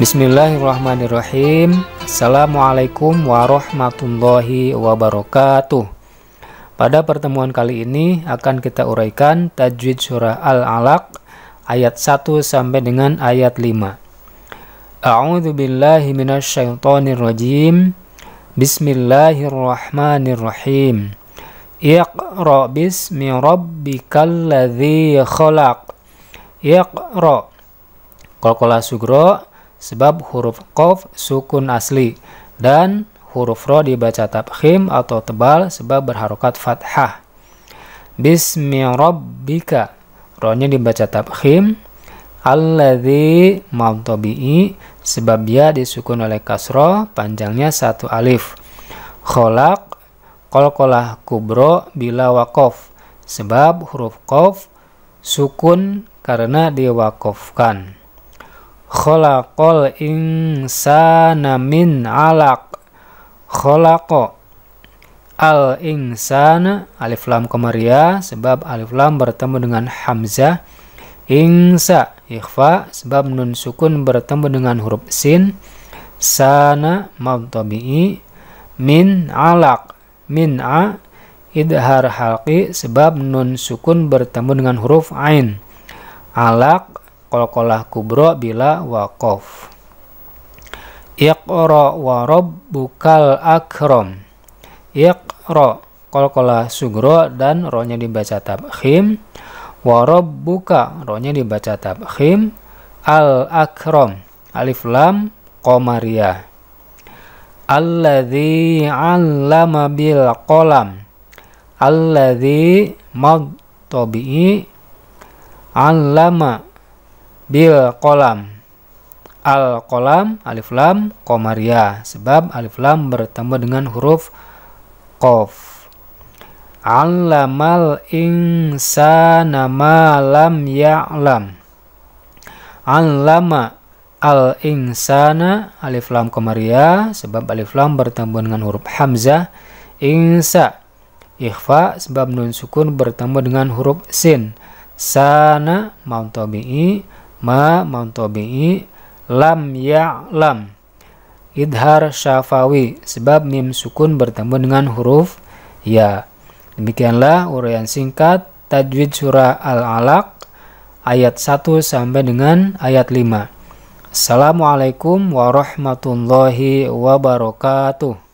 Bismillahirrahmanirrahim Assalamualaikum warahmatullahi wabarakatuh Pada pertemuan kali ini akan kita uraikan Tajwid Surah Al-Alaq ayat 1 sampai dengan ayat 5 A'udhu billahi minasyaitonir rajim Bismillahirrahmanirrahim Iqra bismi rabbikal ladhi khalaq Iqra Qalqala sugro sebab huruf qaf sukun asli dan huruf ro dibaca tabkhim atau tebal sebab berharokat fathah. Bismi rabbika. Ronya dibaca tabkhim. Alladhi mabtobi'i sebab dia disukun oleh kasro panjangnya satu alif. Kholak kolkolah kubro bila wakof sebab huruf kof sukun karena diwakofkan khalaqal insana min alaq khalaqa al insana alif lam komaria sebab alif lam bertemu dengan hamzah insa ikhfa sebab nun sukun bertemu dengan huruf sin sana mabtabi'i min alaq min a idhar halqi sebab nun sukun bertemu dengan huruf ain alaq kolkolah kubro bila wakof Iqra wa rabbukal akram Iqra kolkolah sugro dan ronya dibaca tabkhim wa rabbuka ronya dibaca tabkhim al Akrom, alif lam komariah Alladhi allama bil kolam Alladhi mag tobi'i Allama bil kolam al kolam alif lam komaria sebab alif lam bertemu dengan huruf kof alamal insa nama lam lam alama al insana alif lam komaria sebab alif lam bertemu dengan huruf hamzah insa ikhfa sebab nun sukun bertemu dengan huruf sin sana maun tabi'i ma mantobi'i lam ya lam idhar syafawi sebab mim sukun bertemu dengan huruf ya demikianlah uraian singkat tajwid surah al-alaq ayat 1 sampai dengan ayat 5 Assalamualaikum warahmatullahi wabarakatuh